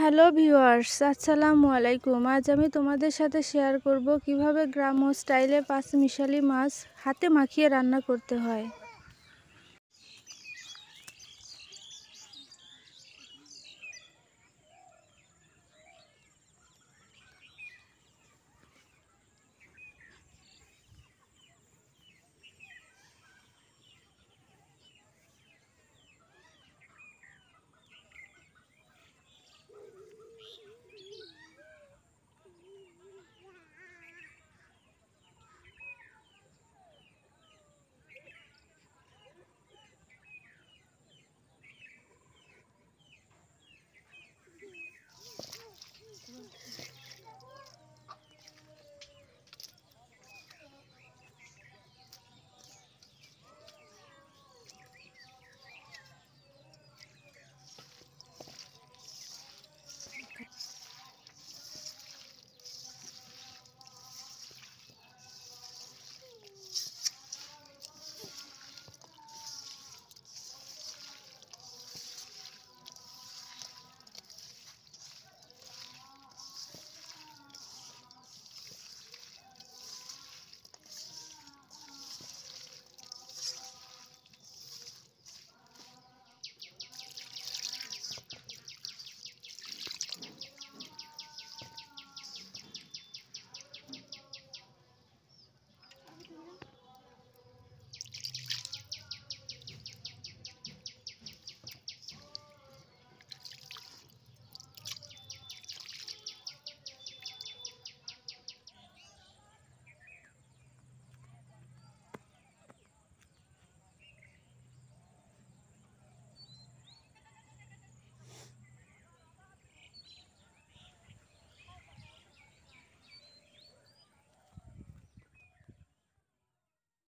hello viewers আসসালামু আলাইকুম আজ আমি তোমাদের সাথে শেয়ার করব কিভাবে গ্রাম্য স্টাইলে পাঁচ মিশালি মাছ হাতে মাখিয়ে রান্না করতে হয়